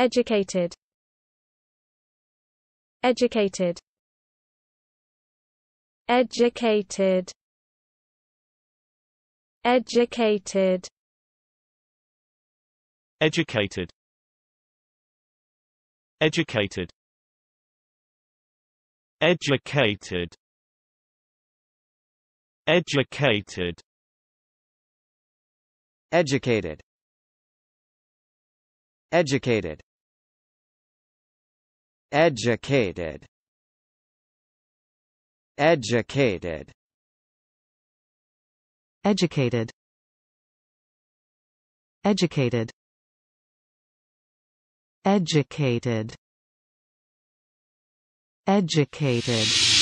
Educated Educated Educated Educated Educated Educated Educated Educated Educated Educated Educated Educated Educated Educated Educated Educated